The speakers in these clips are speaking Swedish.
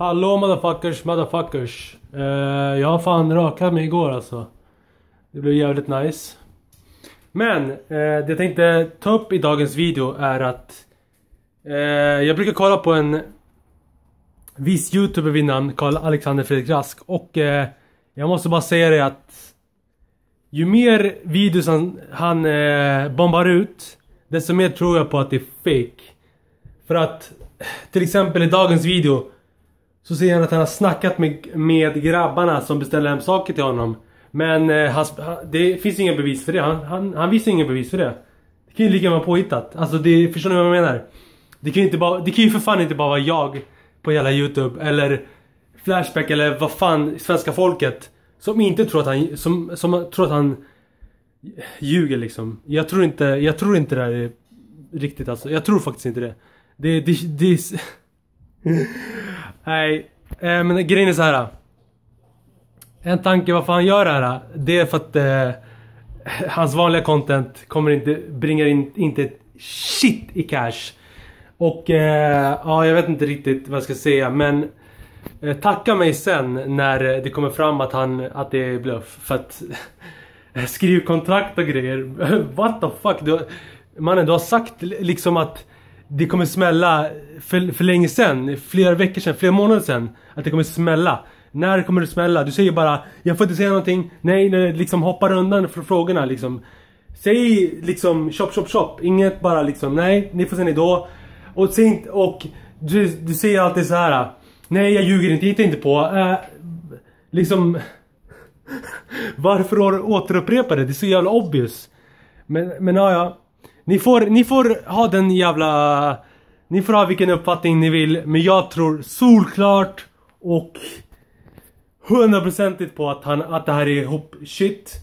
Hallå motherfuckers, motherfuckers. Uh, jag har fan rakat mig igår alltså. Det blev jävligt nice. Men, uh, det jag tänkte ta upp i dagens video är att uh, jag brukar kolla på en viss youtuber vid namn Karl Alexander Fredrik Rask och uh, jag måste bara säga det att ju mer videos han, han bombar ut desto mer tror jag på att det är fake. För att till exempel i dagens video så ser han att han har snackat med, med grabbarna som beställer hem saker till honom. Men eh, han, det finns inga bevis för det. Han, han, han visar inga bevis för det. Det kan ju lika gärna vara påhittat. Alltså det, förstår ni vad jag menar? Det kan, ju inte bara, det kan ju för fan inte bara vara jag på hela youtube eller Flashback eller vad fan svenska folket. Som inte tror att han, som, som tror att han ljuger liksom. Jag tror inte, jag tror inte det här är riktigt alltså. Jag tror faktiskt inte det. Det, det, det Nej, eh, men grejen är så här. En tanke varför han gör det här, det är för att eh, hans vanliga content kommer inte, bringar in, inte ett shit i cash. Och eh, ja, jag vet inte riktigt vad jag ska säga men eh, tacka mig sen när det kommer fram att, han, att det är bluff. För att skriv kontrakt och grejer. What the fuck? Du, mannen, du har sagt liksom att det kommer smälla för, för länge sen. flera veckor sen, flera månader sen. Att det kommer smälla. När kommer det smälla? Du säger bara jag får inte säga någonting. Nej, nej liksom hoppar undan från frågorna liksom. Säg liksom chop chop chop. Inget bara liksom nej, ni får säga ni då. Och, säg och du, du säger alltid så här. Nej, jag ljuger inte, hitta inte på. Äh, liksom... Varför återupprepa det? Det är så jävla obvious. Men, men ja, ja. Ni får, ni får ha den jävla... Ni får ha vilken uppfattning ni vill, men jag tror solklart och hundraprocentigt på att, han, att det här är ihop shit.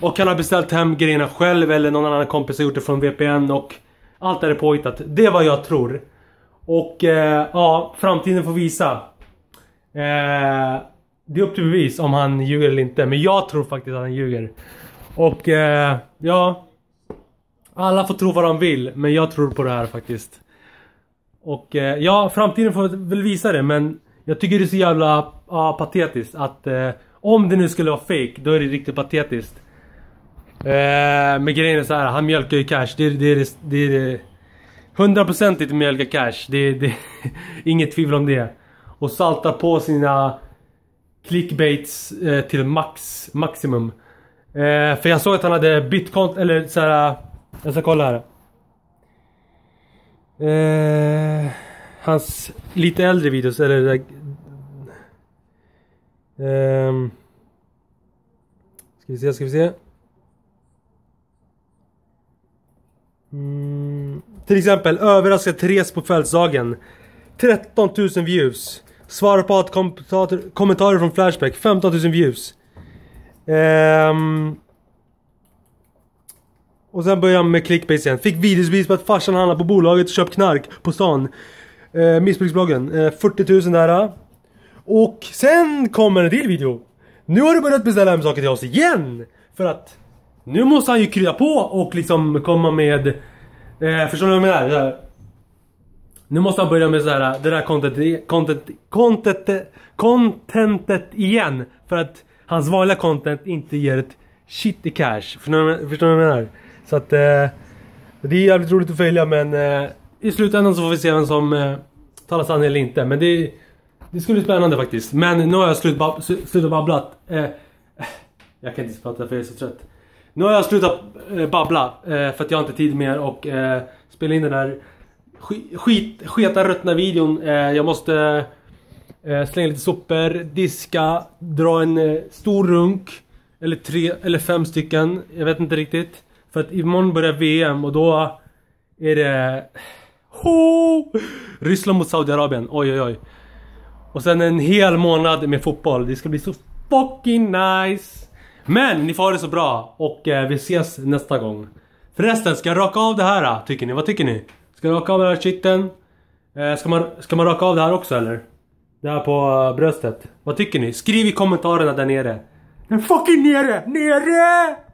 Och han har beställt hem grejerna själv eller någon annan kompis har gjort det från VPN och allt är påhittat. Det är vad jag tror. Och eh, ja, framtiden får visa. Eh, det är upp till bevis om han ljuger eller inte. Men jag tror faktiskt att han ljuger. Och eh, ja, alla får tro vad de vill, men jag tror på det här faktiskt. Och eh, ja, framtiden får väl visa det men jag tycker det är så jävla ah, patetiskt att eh, om det nu skulle vara fake, då är det riktigt patetiskt. Eh, men grejen är så här, han mjölkar ju cash. Det är det, är, det, är, 100% mjölka cash. Det, är, inget tvivel om det. Och saltar på sina clickbaits eh, till max, maximum. Eh, för jag såg att han hade bitcoin, eller så här jag ska kolla här. Eh, hans lite äldre videos, eller... Eh, ska vi se, ska vi se. Mm, till exempel, överraska Therese på kvällsdagen. 13 000 views. Svara på att kommentarer från Flashback, 15 000 views. Um, och sen började han med clickbait igen. Fick videosbevis på att farsan handlade på bolaget och köpt knark på stan. Eh, missbruksbloggen. Eh, 40 000 där. Eh. Och sen kommer en till video. Nu har du börjat beställa hem saker till oss igen! För att nu måste han ju krya på och liksom komma med... Eh, förstår ni vad jag menar? Nu måste han börja med såhär eh, det där contentet, content, content, contentet igen. För att hans vanliga content inte ger ett shit i cash. Förstår ni vad jag menar? Så att eh, det är jävligt roligt att följa men eh, i slutändan så får vi se vem som eh, talar sanning eller inte. Men det, det skulle bli spännande faktiskt. Men nu har jag slutat babbla. Eh, eh, jag kan inte prata för jag är så trött. Nu har jag slutat eh, babbla eh, för att jag har inte tid mer och spela in den där skit sketa ruttna videon. jag måste slänga lite sopor, diska, dra en stor runk. Eller tre eller fem stycken. Jag vet inte riktigt. För att imorgon börjar VM och då är det... Ho! Ryssland mot Saudiarabien. Oj, oj, oj. Och sen en hel månad med fotboll. Det ska bli så fucking nice! Men ni får ha det så bra och eh, vi ses nästa gång. Förresten, ska jag raka av det här eh, tycker ni? Vad tycker ni? Ska jag raka av den här shitten? Eh, ska, man, ska man raka av det här också eller? Det här på eh, bröstet. Vad tycker ni? Skriv i kommentarerna där nere. Den fucking nere! Nere!